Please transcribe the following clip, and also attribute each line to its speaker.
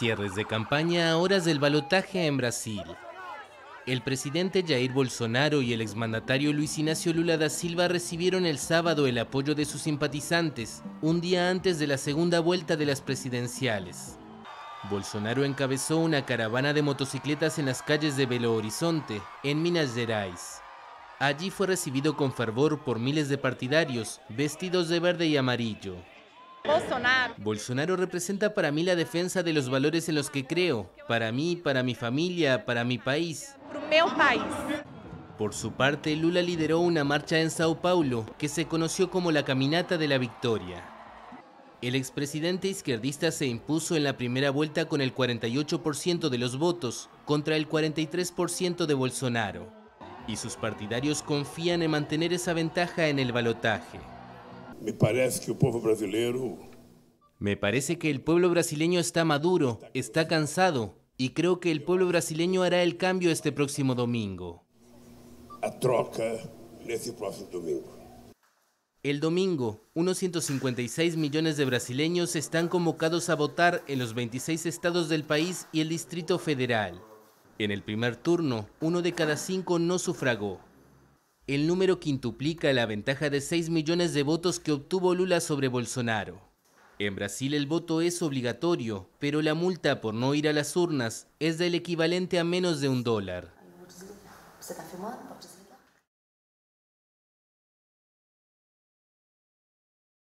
Speaker 1: cierres de campaña a horas del balotaje en Brasil. El presidente Jair Bolsonaro y el exmandatario Luis Ignacio Lula da Silva recibieron el sábado el apoyo de sus simpatizantes, un día antes de la segunda vuelta de las presidenciales. Bolsonaro encabezó una caravana de motocicletas en las calles de Belo Horizonte, en Minas Gerais. Allí fue recibido con fervor por miles de partidarios, vestidos de verde y amarillo. Bolsonaro. representa para mí la defensa de los valores en los que creo, para mí, para mi familia, para mi país. Por su parte, Lula lideró una marcha en Sao Paulo que se conoció como la Caminata de la Victoria. El expresidente izquierdista se impuso en la primera vuelta con el 48% de los votos contra el 43% de Bolsonaro, y sus partidarios confían en mantener esa ventaja en el balotaje. Me parece que el pueblo brasileño... está maduro, está cansado, y creo que el pueblo brasileño hará el cambio este próximo domingo. A troca este próximo domingo. El domingo, unos 156 millones de brasileños están convocados a votar en los 26 estados del país y el Distrito Federal. En el primer turno, uno de cada cinco no sufragó el número quintuplica la ventaja de 6 millones de votos que obtuvo Lula sobre Bolsonaro. En Brasil el voto es obligatorio, pero la multa por no ir a las urnas es del equivalente a menos de un dólar.